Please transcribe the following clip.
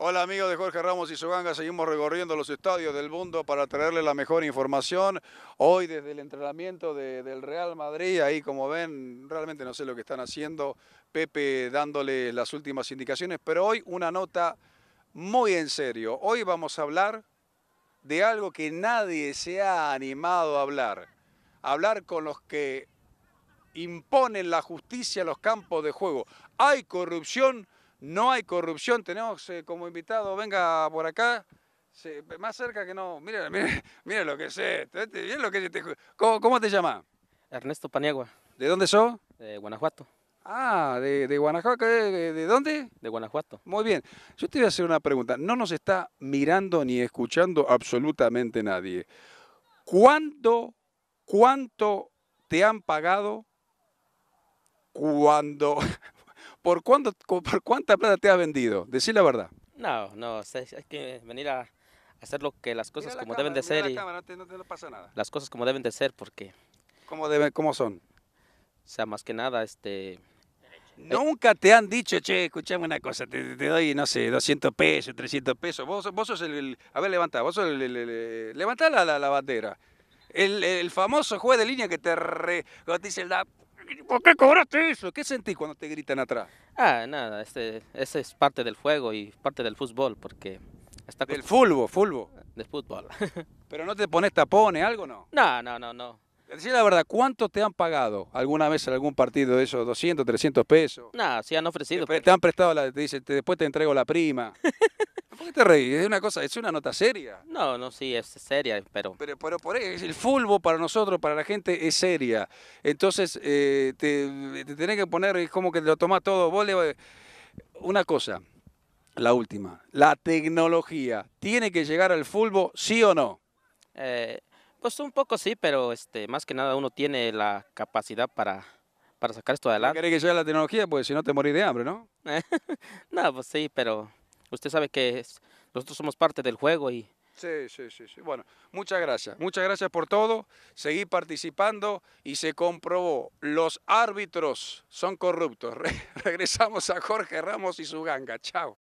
Hola amigos de Jorge Ramos y su ganga, seguimos recorriendo los estadios del mundo para traerles la mejor información. Hoy desde el entrenamiento del Real Madrid, ahí como ven, realmente no sé lo que están haciendo, Pepe dándole las últimas indicaciones, pero hoy una nota muy en serio. Hoy vamos a hablar de algo que nadie se ha animado a hablar. Hablar con los que imponen la justicia a los campos de juego. Hay corrupción no hay corrupción. Tenemos eh, como invitado, venga por acá, más cerca que no. Mira, lo que sé. Este, lo que este ¿Cómo, te llamas? Ernesto Paniagua. ¿De dónde sos? De Guanajuato. Ah, de, Guanajuato, ¿de, dónde? De Guanajuato. Muy bien. Yo te voy a hacer una pregunta. No nos está mirando ni escuchando absolutamente nadie. ¿Cuánto, cuánto te han pagado cuando... ¿por, cuánto, cuánta plata te has vendido? Decí la verdad. No, no, hay que venir a hacer lo que las cosas como deben de ser. y no te, pasa nada. Las cosas como deben de ser porque... ¿Cómo, cómo son? O sea, más que nada, este... Eh, Nunca te han dicho, che, escuchame una cosa, te, doy, no sé, 200 pesos, 300 pesos. Vos, sos el, A ver, levanta, vos sos el. el, eh, la, la, bandera. El, famoso juez de línea que te dice, la ¿por qué cobraste eso? ¿Qué sentís cuando te gritan atrás? Ah, nada, este, ese, es parte del juego y parte del fútbol, porque... Está del fútbol, fútbol. Del fútbol. ¿Pero no te pones tapones, algo no? No, no, no, no. Decir la verdad, ¿cuánto te han pagado alguna vez en algún partido de esos 200, 300 pesos? No, sí han ofrecido. Te, pero... Pues. te han prestado, la, te dicen, te, después te entrego la prima. ¿Por qué te reís? Es una cosa, es una nota seria. No, no, sí, es seria, pero... Pero, pero por e, el fútbol para nosotros, para la gente, es seria. Entonces, eh, te, te, tenés que poner, es como que lo tomás todo. Vos le, una cosa, la última. La tecnología, ¿tiene que llegar al fulbo, sí o no? Eh, pues un poco sí, pero este, más que nada uno tiene la capacidad para para sacar esto adelante. ¿Querés que llegue la tecnología? Pues si no te morís de hambre, ¿no? no, pues sí, pero usted sabe que nosotros somos parte del juego y... Sí, sí, sí, sí. Bueno, muchas gracias. Muchas gracias por todo. Seguí participando y se comprobó. Los árbitros son corruptos. regresamos a Jorge Ramos y su ganga. Chao.